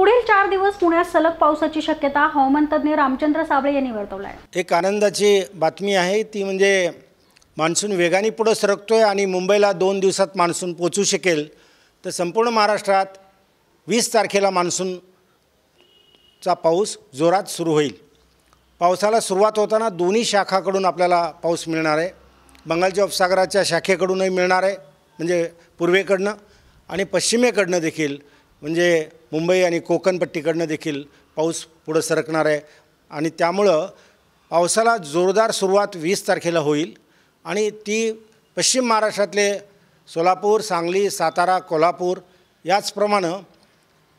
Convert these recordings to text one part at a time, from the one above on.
पुढील चार दिवस पुण्यात सलग पावसाची शक्यता हवामान तज्ज्ञ रामचंद्र साबळे यांनी वर्तवला आहे एक आनंदाची बातमी आहे ती म्हणजे मान्सून वेगाने पुढं सरकतोय आणि मुंबईला दोन दिवसात मान्सून पोचू शकेल तर संपूर्ण महाराष्ट्रात वीस तारखेला मान्सूनचा पाऊस जोरात सुरू होईल पावसाला सुरुवात होताना दोन्ही शाखाकडून आपल्याला पाऊस मिळणार आहे बंगालच्या उपसागराच्या शाखेकडूनही मिळणार आहे म्हणजे पूर्वेकडनं आणि पश्चिमेकडनं देखील म्हणजे मुंबई आणि कोकणपट्टीकडनं देखील पाऊस पुढं सरकणार आहे आणि त्यामुळं पावसाला जोरदार सुरुवात वीस तारखेला होईल आणि ती पश्चिम महाराष्ट्रातले सोलापूर सांगली सातारा कोल्हापूर याचप्रमाणे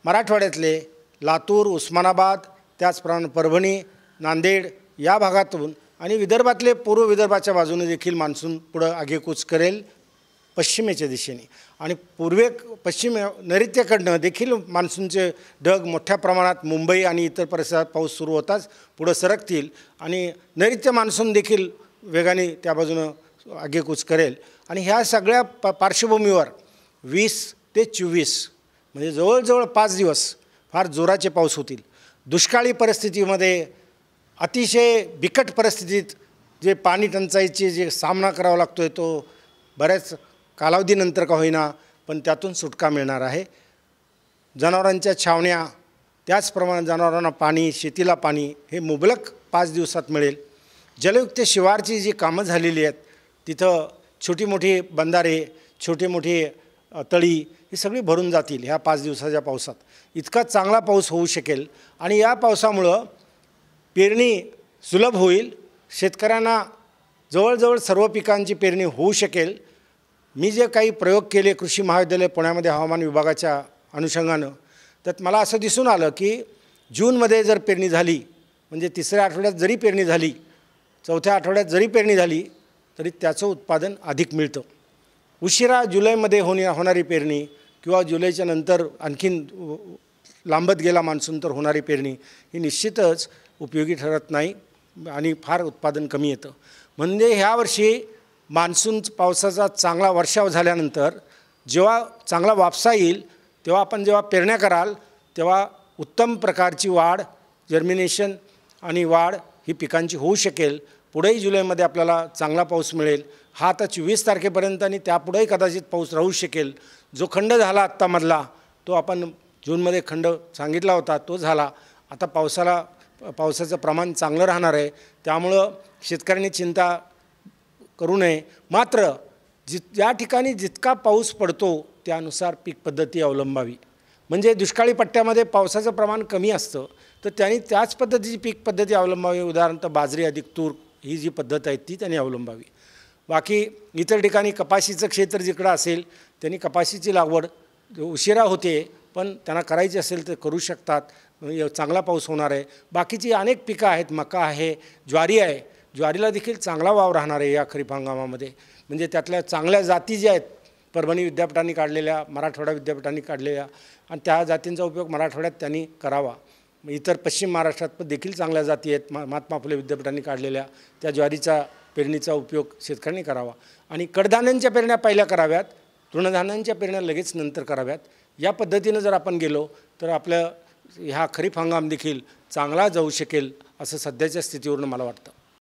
मराठवाड्यातले लातूर उस्मानाबाद त्याचप्रमाणे परभणी नांदेड या भागातून आणि विदर्भातले पूर्व विदर्भाच्या बाजूने देखील मान्सून पुढं आगेकूच करेल पश्चिमेच्या दिशेने आणि पूर्वे पश्चिम नैऋत्येकडनं देखील मान्सूनचे ढग मोठ्या प्रमाणात मुंबई आणि इतर परिसरात पाऊस सुरू होताच पुढं सरकतील आणि नैऋत्य मान्सून देखील वेगाने त्या बाजूनं आगेकूच करेल आणि ह्या सगळ्या प पार्श्वभूमीवर वीस ते चोवीस म्हणजे जवळजवळ पाच दिवस फार जोराचे पाऊस होतील दुष्काळी परिस्थितीमध्ये अतिशय बिकट परिस्थितीत जे पाणी टंचाईचे जे सामना करावा लागतो आहे तो बऱ्याच कालावधीनंतर का होईना पण त्यातून सुटका मिळणार आहे जनावरांच्या छावण्या त्याचप्रमाणे जनावरांना पाणी शेतीला पाणी हे मुबलक पाच दिवसात मिळेल जलयुक्त शिवारची जी कामं झालेली आहेत तिथं छोटी मोठी बंधारे छोटे मोठे तळी ही सगळी भरून जातील ह्या पाच दिवसाच्या पावसात इतका चांगला पाऊस होऊ शकेल आणि या पावसामुळं पेरणी सुलभ होईल शेतकऱ्यांना जवळजवळ सर्व पिकांची पेरणी होऊ शकेल मी जे काही प्रयोग केले कृषी महाविद्यालय पुण्यामध्ये हवामान विभागाच्या अनुषंगानं त्यात मला असं दिसून आलं की जूनमध्ये जर पेरणी झाली म्हणजे तिसऱ्या आठवड्यात जरी पेरणी झाली चौथ्या आठवड्यात जरी पेरणी झाली तरी त्याचं उत्पादन अधिक मिळतं उशिरा जुलैमध्ये होणे होणारी पेरणी किंवा जुलैच्या नंतर आणखीन लांबत गेला मान्सून तर होणारी पेरणी ही निश्चितच उपयोगी ठरत नाही आणि फार उत्पादन कमी येतं म्हणजे ह्यावर्षी मान्सून पावसाचा चांगला वर्षाव झाल्यानंतर जेव्हा चांगला वापसा येईल तेव्हा आपण जेव्हा पेरण्या कराल तेव्हा उत्तम प्रकारची वाढ जर्मिनेशन आणि वाढ ही पिकांची होऊ शकेल पुढेही जुलैमध्ये आपल्याला चांगला पाऊस मिळेल हा आता चोवीस तारखेपर्यंत आणि त्यापुढेही कदाचित पाऊस राहू शकेल जो खंड झाला आत्तामधला तो आपण जूनमध्ये खंड सांगितला होता तो झाला आता पावसाला पावसाचं प्रमाण चांगलं राहणार आहे त्यामुळं शेतकऱ्यांनी चिंता करू नये मात्र जित ज्या ठिकाणी जितका पाऊस पडतो त्यानुसार पीक पद्धती अवलंबावी म्हणजे दुष्काळी पट्ट्यामध्ये पावसाचं प्रमाण कमी असतं तर त्यांनी त्याच पद्धतीची पीक पद्धती अवलंबावी उदाहरणार्थ बाजरी अधिक तूर ही जी पद्धत आहे ती त्यांनी अवलंबावी बाकी इतर ठिकाणी कपाशीचं क्षेत्र जिकडं असेल त्यांनी कपाशीची लागवड उशिरा होते पण त्यांना करायची असेल तर करू शकतात चांगला पाऊस होणार आहे बाकीची अनेक पिकं आहेत मका आहे ज्वारी आहे ज्वारीला देखील चांगला वाव राहणार आहे या खरीप हंगामामध्ये म्हणजे त्यातल्या चांगल्या जाती ज्या आहेत परभणी विद्यापीठांनी काढलेल्या मराठवाडा विद्यापीठांनी काढलेल्या आणि त्या जातींचा उपयोग मराठवाड्यात त्यांनी करावा इतर पश्चिम महाराष्ट्रात पण देखील चांगल्या जाती आहेत महात्मा फुले विद्यापीठांनी काढलेल्या त्या ज्वारीचा पेरणीचा उपयोग शेतकऱ्यांनी करावा आणि कडधान्यांच्या पेरण्या पहिल्या कराव्यात तृणधान्यांच्या पेरण्या लगेच नंतर कराव्यात या पद्धतीनं जर आपण गेलो तर आपलं ह्या खरीप हंगाम देखील चांगला जाऊ शकेल असं सध्याच्या स्थितीवरून मला वाटतं